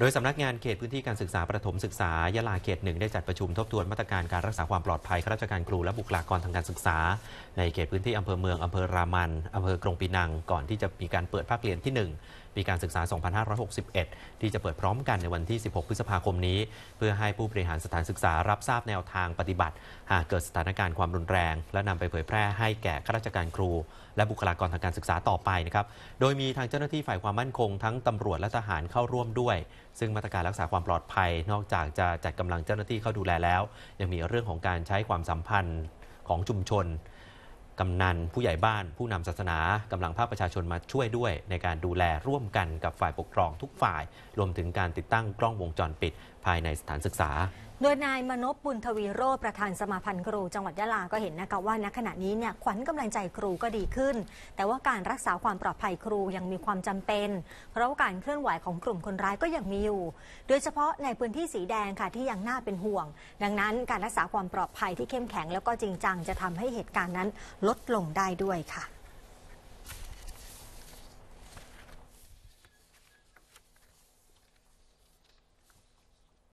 โดยสำนักงานเขตพื้นที่การศึกษาประถมศึกษายะลาเขตหนึ่งได้จัดประชุมทบทวนมาตรการการรักษาความปลอดภัยข้าราชการครูและบุคลากรทางการศึกษา ในเขตพื้นที่อำเภอเมืองอำเภอรามัน อำเภอกรงปีนังก่อนที่จะมีการเปิดภาคเรียนที่ 1ีการศึกษา 2561 ที่จะเปิดพร้อมกันในวันที่ 16 พฤษภาคมนี้ เพื่อให้ผู้บริหารสถานศึกษารับทราบแนวทางปฏิบัติ หากเกิดสถานการณ์ความรุนแรง และนำไปเผยแพร่ให้แก่ข้าราชการครู และบุคลากรทางการศึกษาต่อไปนะครับ โดยมีทางเจ้าหน้าที่ฝ่ายความมั่นคงทั้งตำรวจและทหารเข้าร่วมด้วย ซึ่งมาตรการรักษาความปลอดภัย นอกจากจะจัดกำลังเจ้าหน้าที่เข้าดูแลแล้ว ยังมีเรื่องของการใช้ความสัมพันธ์ของชุมชนกำนันผู้ใหญ่บ้านผู้นำศาสนา กำลังภาคประชาชนมาช่วยด้วยในการดูแลร่วมกันกับฝ่ายปกครองทุกฝ่าย รวมถึงการติดตั้งกล้องวงจรปิดภายในสถานศึกษาโดยนาย มนพบุญทวีโรธประธาน สมาพันธ์ ครู จังหวัดยะลา ก็เห็นนะคะว่าณขณะนี้เนี่ยขวัญกำลังใจครูก็ดีขึ้น แต่ว่าการรักษาความปลอดภัยครูยังมีความจำเป็น เพราะการเคลื่อนไหวของกลุ่มคนร้ายก็ยังมีอยู่ โดยเฉพาะในพื้นที่สีแดงค่ะที่ยังน่าเป็นห่วง ดังนั้น การรักษาความปลอดภัยที่เข้มแข็ง แล้วก็จริงจังจะทำให้เหตุการณ์นั้นลดลงได้ด้วยค่ะ